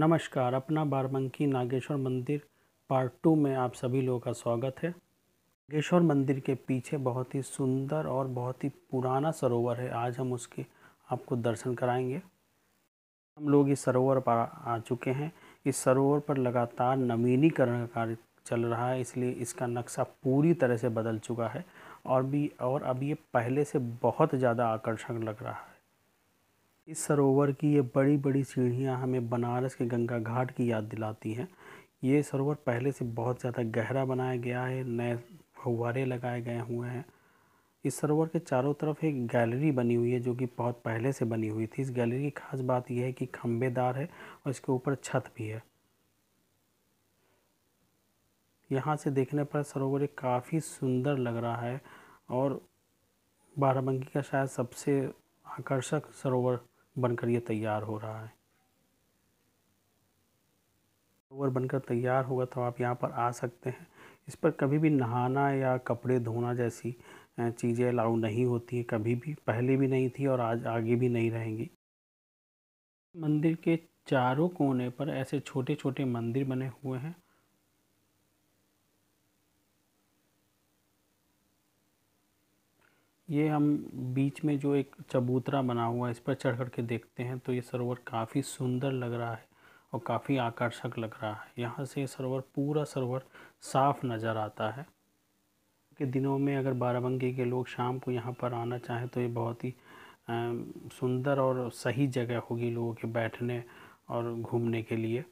नमस्कार अपना बारबंकी नागेश्वर मंदिर पार्ट टू में आप सभी लोगों का स्वागत है नागेश्वर मंदिर के पीछे बहुत ही सुंदर और बहुत ही पुराना सरोवर है आज हम उसके आपको दर्शन कराएंगे हम लोग इस सरोवर पर आ चुके हैं इस सरोवर पर लगातार नवीनीकरण का कार्य चल रहा है इसलिए इसका नक्शा पूरी तरह से बदल चुका है और भी और अब ये पहले से बहुत ज़्यादा आकर्षक लग रहा है इस सरोवर की ये बड़ी बड़ी सीढ़ियाँ हमें बनारस के गंगा घाट की याद दिलाती हैं ये सरोवर पहले से बहुत ज़्यादा गहरा बनाया गया है नए फुहारे लगाए गए हुए हैं इस सरोवर के चारों तरफ एक गैलरी बनी हुई है जो कि बहुत पहले से बनी हुई थी इस गैलरी की खास बात यह है कि खम्बेदार है और इसके ऊपर छत भी है यहाँ से देखने पर सरोवर काफ़ी सुंदर लग रहा है और बाराबंकी का शायद सबसे आकर्षक सरोवर बनकर ये तैयार हो रहा है ओवर बनकर तैयार होगा तो आप यहाँ पर आ सकते हैं इस पर कभी भी नहाना या कपड़े धोना जैसी चीज़ें अलाउ नहीं होती हैं कभी भी पहले भी नहीं थी और आज आगे भी नहीं रहेंगी मंदिर के चारों कोने पर ऐसे छोटे छोटे मंदिर बने हुए हैं ये हम बीच में जो एक चबूतरा बना हुआ है इस पर चढ़ कर के देखते हैं तो ये सरोवर काफ़ी सुंदर लग रहा है और काफ़ी आकर्षक लग रहा है यहाँ से सरोवर पूरा सरोवर साफ नज़र आता है के दिनों में अगर बाराबंकी के लोग शाम को यहाँ पर आना चाहें तो ये बहुत ही सुंदर और सही जगह होगी लोगों के बैठने और घूमने के लिए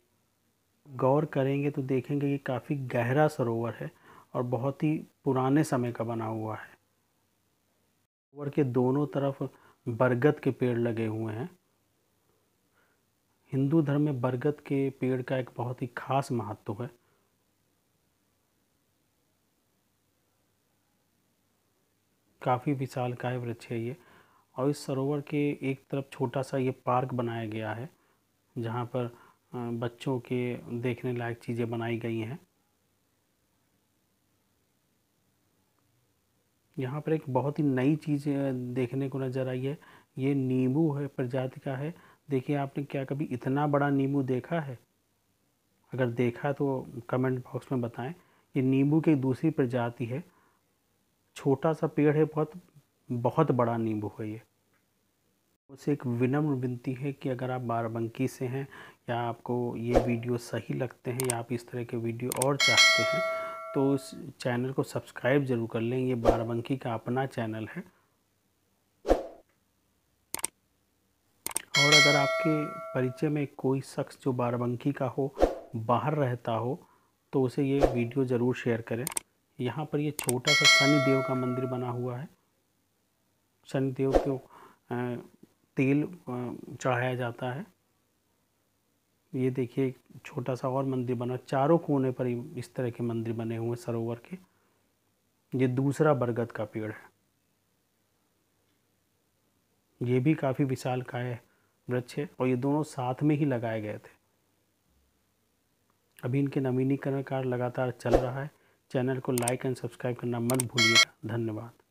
गौर करेंगे तो देखेंगे कि काफ़ी गहरा सरोवर है और बहुत ही पुराने समय का बना हुआ है ओवर के दोनों तरफ बरगद के पेड़ लगे हुए हैं हिंदू धर्म में बरगद के पेड़ का एक बहुत ही खास महत्व है काफ़ी विशाल काय वृक्ष है ये और इस सरोवर के एक तरफ छोटा सा ये पार्क बनाया गया है जहाँ पर बच्चों के देखने लायक चीज़ें बनाई गई हैं यहाँ पर एक बहुत ही नई चीज़ देखने को नज़र आई है ये नींबू है प्रजाति का है देखिए आपने क्या कभी इतना बड़ा नींबू देखा है अगर देखा तो कमेंट बॉक्स में बताएं ये नींबू की दूसरी प्रजाति है छोटा सा पेड़ है बहुत बहुत बड़ा नींबू है ये उसे एक विनम्र विनती है कि अगर आप बाराबंकी से हैं या आपको ये वीडियो सही लगते हैं या आप इस तरह के वीडियो और चाहते हैं तो इस चैनल को सब्सक्राइब ज़रूर कर लें ये बाराबंकी का अपना चैनल है और अगर आपके परिचय में कोई शख्स जो बाराबंकी का हो बाहर रहता हो तो उसे ये वीडियो ज़रूर शेयर करें यहाँ पर ये छोटा सा शनिदेव का मंदिर बना हुआ है शनिदेव को तेल चढ़ाया जाता है ये देखिए एक छोटा सा और मंदिर बना चारों कोने पर इस तरह के मंदिर बने हुए सरोवर के ये दूसरा बरगद का पेड़ है ये भी काफ़ी विशाल काय वृक्ष है और ये दोनों साथ में ही लगाए गए थे अभी इनके नवीनीकरण कार्य लगातार चल रहा है चैनल को लाइक एंड सब्सक्राइब करना मत भूलिएगा धन्यवाद